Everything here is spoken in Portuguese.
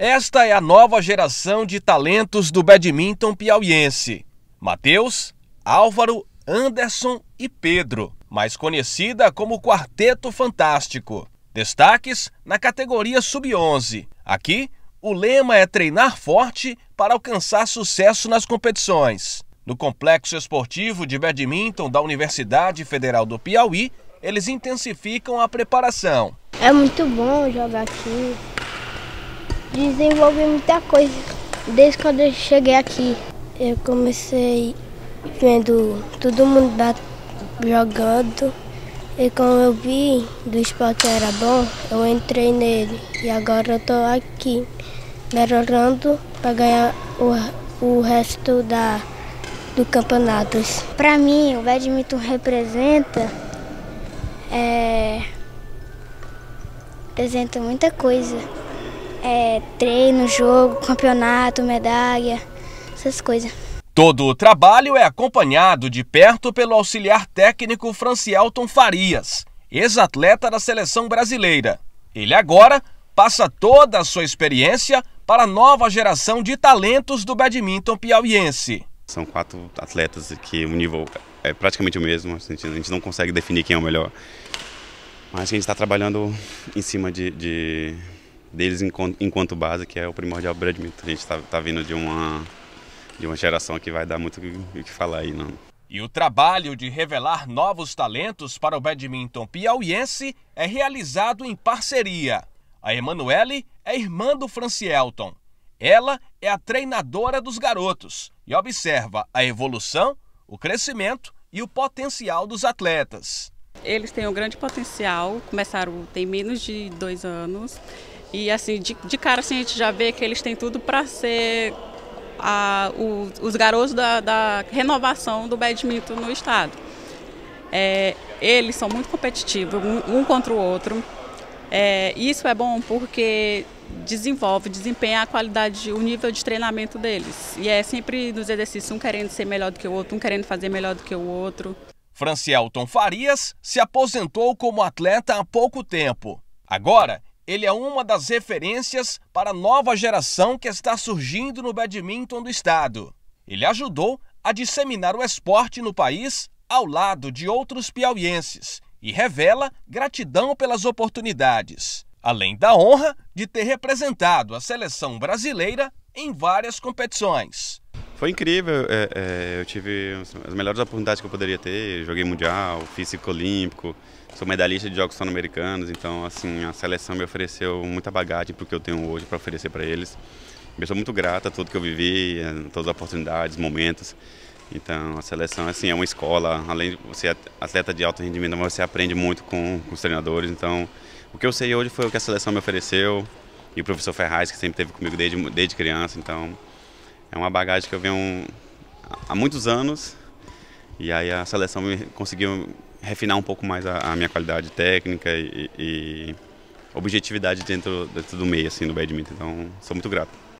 Esta é a nova geração de talentos do badminton piauiense. Matheus, Álvaro, Anderson e Pedro, mais conhecida como Quarteto Fantástico. Destaques na categoria Sub-11. Aqui, o lema é treinar forte para alcançar sucesso nas competições. No complexo esportivo de badminton da Universidade Federal do Piauí, eles intensificam a preparação. É muito bom jogar aqui desenvolvi muita coisa. Desde quando eu cheguei aqui, eu comecei vendo todo mundo jogando. E como eu vi do esporte era bom, eu entrei nele. E agora eu tô aqui, melhorando para ganhar o, o resto da, do campeonato. Para mim, o badminton representa é, representa muita coisa é, treino, jogo, campeonato, medalha, essas coisas. Todo o trabalho é acompanhado de perto pelo auxiliar técnico Francielton Farias, ex-atleta da seleção brasileira. Ele agora passa toda a sua experiência para a nova geração de talentos do badminton piauiense. São quatro atletas que o nível é praticamente o mesmo, a gente não consegue definir quem é o melhor. Mas a gente está trabalhando em cima de, de deles enquanto, enquanto base, que é o primordial badminton A gente está tá vindo de uma, de uma geração que vai dar muito o que falar aí. Não. E o trabalho de revelar novos talentos para o badminton piauiense é realizado em parceria. A Emanuele é irmã do Francielton. Ela é a treinadora dos garotos e observa a evolução, o crescimento e o potencial dos atletas. Eles têm um grande potencial, começaram tem menos de dois anos e assim, de, de cara assim, a gente já vê que eles têm tudo para ser a, o, os garotos da, da, renovação do badminton no estado. É, eles são muito competitivos, um, um contra o outro. É, isso é bom porque desenvolve, desempenha a qualidade, o nível de treinamento deles. E é sempre nos exercícios, um querendo ser melhor do que o outro, um querendo fazer melhor do que o outro. Francielton Farias se aposentou como atleta há pouco tempo. Agora, ele é uma das referências para a nova geração que está surgindo no badminton do estado. Ele ajudou a disseminar o esporte no país ao lado de outros piauienses e revela gratidão pelas oportunidades, além da honra de ter representado a seleção brasileira em várias competições. Foi incrível, é, é, eu tive as melhores oportunidades que eu poderia ter, joguei mundial, fiz ciclo olímpico, sou medalhista de jogos sul americanos então assim, a seleção me ofereceu muita bagagem para o que eu tenho hoje para oferecer para eles. Eu sou muito grato a tudo que eu vivi, a todas as oportunidades, momentos. Então a seleção assim é uma escola, além de você é atleta de alto rendimento, você aprende muito com, com, os treinadores. Então o que eu sei hoje foi o que a seleção me ofereceu e o professor Ferraz que sempre esteve comigo desde, desde criança. Então é uma bagagem que eu venho há muitos anos e aí a seleção conseguiu refinar um pouco mais a, a minha qualidade técnica e, e objetividade dentro, dentro do meio assim do badminton. Então sou muito grato.